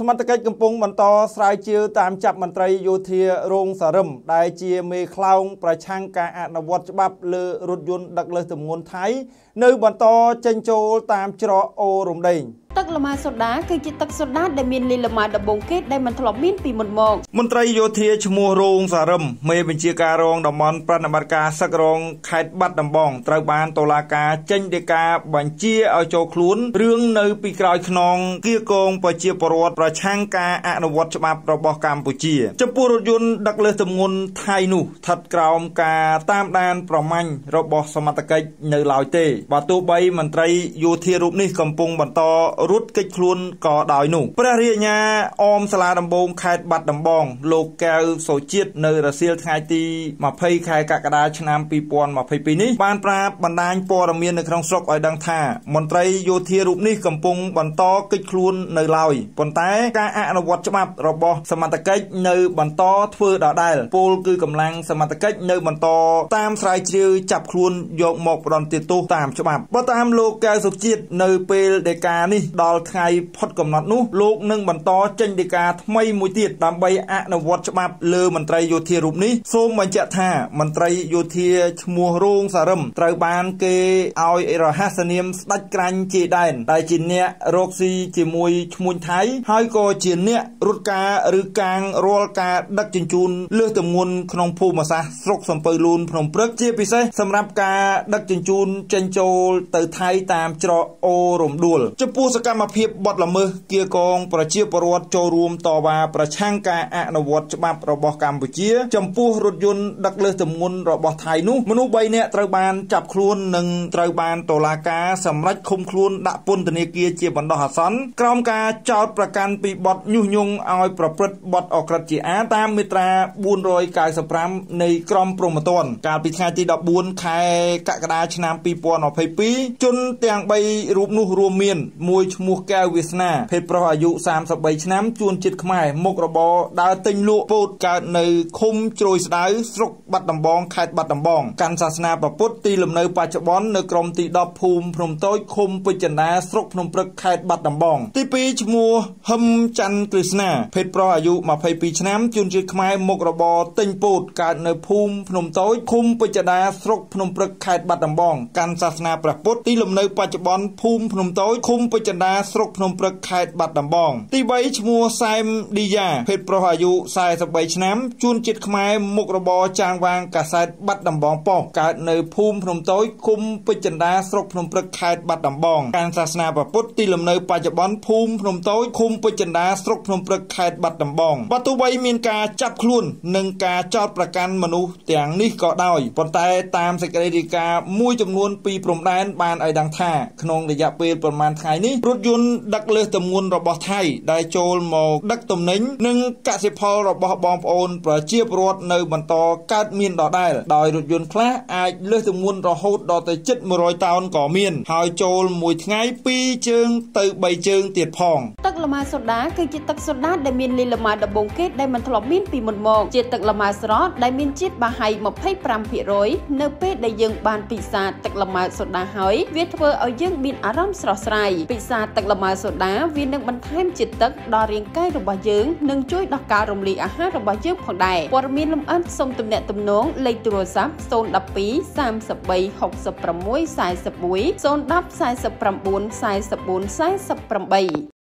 សមត្ថកិច្ចកំពុងបន្តស្រាវជ្រាវតាមចាប់មន្ត្រីយោធារងសារឹមដែលជាមេខ្លោងប្រឆាំងការអនុវត្តច្បាប់លើរថយន្តដឹកលើសទម្ងន់ថៃនៅបន្តចេញចូលតាមច្រកអូររំដេង។ទឹកលម៉ាសូដាគឺជាទឹកសូដាដែលមានលីលម៉ាដំបូងគេដែលមិនធ្លាប់មានពីមុនមកមន្ត្រីយោធាឈ្មោះរងសារឹមមេបញ្ជាការរងតំបន់ប្រតិបត្តិការសឹករងខេត្តបាត់ដំបងត្រូវបានតុលាការចេញដីកាបញ្ជាឲ្យចូលខ្លួនរឿងនៅពីក្រោយខ្នងគៀកងប្រជាពលរដ្ឋប្រឆាំងការអនុវត្តច្បាប់របស់កម្ពុជាចំពោះរថយន្តដឹកលើសទម្ងន់ថៃនោះស្ថិតក្រោមការតាមដានប្រម៉ាញ់របស់សមត្ថកិច្ចនៅឡើយទេបើទោះបីមន្ត្រីយោធារូបនេះកំពុងបន្តរត់គេចខ្លួនក៏ដោយនោះព្រះរាជអាជ្ញា អមសាលាដំបងខេត្តបាត់ដំបងលោកកៅសូជាតិនៅរសៀលថ្ងៃទី20ខែកក្កដាឆ្នាំ2022នេះបានប្រាប់បណ្ដាញព័ត៌មាននៅក្នុងស្រុកឲ្យដឹងថា មន្ត្រីយោធារូបនេះកំពុងបន្តគេចខ្លួននៅឡើយប៉ុន្តែការអនុវត្តច្បាប់របស់សមត្ថកិច្ចនៅបន្ត ធ្វើដដែលពលគឺកម្លាំងសមត្ថកិច្ចនៅបន្ត តាមស្រាវជ្រាវចាប់ខ្លួនយកមកផ្ដន់ទោសតាមច្បាប់បើតាមលោកកៅសុជាតិនៅពេលដែលការនេះដល់ថ្ងៃផុតកំណត់នោះលោកនឹងបន្តចេញដីកាថ្មីមួយទៀតដើម្បីអនុវត្តច្បាប់លើមន្ត្រីយោធារូបនេះសូមបញ្ជាក់ថា មន្ត្រីយោធាឈ្មោះរងសារឹមត្រូវបានគេឲ្យរហស្សនាមស្ដេចក្រាញ់ជាដែនដែលជាអ្នករកស៊ីជាមួយឈ្មួញថៃ ហើយក៏ជាអ្នករត់ការឬកាងរាល់ការដឹកជញ្ជូនលើសទម្ងន់ក្នុងភូមិសាស្ត្រស្រុកសំពៅលូនភ្នំព្រឹកជាពិសេសសម្រាប់ការដឹកជញ្ជូនចិញ្ចូលទៅថៃតាមច្រកអូរំដួលចំពោះសកម្មភាពបទល្មើសគៀកងប្រជាពលរដ្ឋចូលរួមតវ៉ាប្រឆាំងការអនុវត្តច្បាប់របស់កម្ពុជា ចំពោះរថយន្តដឹកលើសទម្ងន់របស់ថៃនោះមនុស្ស3នាក់ត្រូវបានចាប់ខ្លួននិងត្រូវបានតុលាការសម្រេចឃុំខ្លួនដាក់ពន្ធនាគារជាបណ្ដោះអាសន្នក្រោមការចោទប្រកាន់ពីបទញុះញង់ឲ្យប្រព្រឹត្តបទអក្រិតជាអាតាមមាត្រា495នៃក្រមព្រហ្មទណ្ឌកាលពីថ្ងៃទី14ខែកក្កដាឆ្នាំ2022ជនទាំង3រូបនោះរួមមានមួយឈ្មោះកែវវាសនា ភេទប្រុសអាយុ33ឆ្នាំជួនជាតិខ្មែរមុខរបរដើរទិញលក់ពោតកើតនៅឃុំជ្រោយស្ដៅស្រុកបាត់ដំបងខេត្តបាត់ដំបងកាន់សាសនាប្រពុតទីលំនៅបច្ចុប្បន្ននៅក្រុមទី10ភូមិភ្នំតូចឃុំពេជ្រចិន្តាស្រុកភ្នំព្រឹកខេត្តបាត់ដំបងទី2ឈ្មោះហឹមច័ន្ទក្រឹស្នាភេទប្រុសអាយុ22ឆ្នាំជួនជាតិខ្មែរមុខរបរទិញពោតកើតនៅភូមិភ្នំតូចឃុំពេជ្រចិន្តាស្រុកភ្នំព្រឹកខេត្តបាត់ដំបងកាន់សាសនាព្រះពុទ្ធទីលំនៅ បច្ចុប្បន្នភូមិភ្នំតូចឃុំពេជ្រណ្ដាស្រុកភ្នំព្រឹកខេត្តបាត់ដំបង ទី3ឈ្មោះសែមឌីយ៉ាភេទប្រុសអាយុ43ឆ្នាំជួនជាតិខ្មែរមុខរបរចាងវាង កាសែតបាត់ដំបងប៉ុស្តិ៍កើតនៅ ភូមិភ្នំតូចឃុំពេជ្រចិន្តាស្រុកភ្នំព្រឹកខេត្តបាត់ដំបងកាន់សាសនាព្រះពុទ្ធទីលំនៅបច្ចុប្បន្នភូមិភ្នំតូចឃុំពេជ្រចិន្តាស្រុកភ្នំព្រឹកខេត្តបាត់ដំបងបើទោះបីមានការចាប់ខ្លួននិងការចោទប្រកាន់មនុស្សទាំងនេះក៏ដោយប៉ុន្តែតាមសេចក្តីរាយការណ៍មួយចំនួនពីព្រំដែនបានឲ្យដឹងថាក្នុងរយៈពេលប្រមាណថ្ងៃនេះរថយន្តដឹកលើសទម្ងន់របស់ថៃដែលចូលមកដឹកទំនិញនិងកសិផលរបស់បងប្អូនប្រជាពលរដ្ឋនៅបន្តកើតមានដដែលដោយរថយន្តខ្លះអាចលើសទម្ងន់រហូតដល់ទៅជិត100តោនក៏មានហើយចូលមួយថ្ងៃ2ជើងទៅ3ជើងទៀតផងទឹកលម៉ាសូដាគឺជាទឹកសូដាដែលមានលីលម៉ាដំបូងគេដែលមិនធ្លាប់មានពីមុនមកជាទឹកលម៉ាស្រស់ដែលមានជាតិបាហៃ25%នៅពេលដែលយើងបានពិសាទឹកលម៉ាសូដាហើយវាធ្វើឲ្យយើងមានអារម្មណ៍ស្រស់ស្រាយពិសាសារទឹកលម៉ើសូដាវានឹងបន្ថែមជាតិទឹកដល់រាងកាយរបស់យើងនិងជួយដល់ការរំលាយអាហាររបស់យើងផងដែរព័ត៌មានលម្អិតសូមទំនាក់ទំនងលេខទូរស័ព្ទ012 33 66 41 010 49 44 48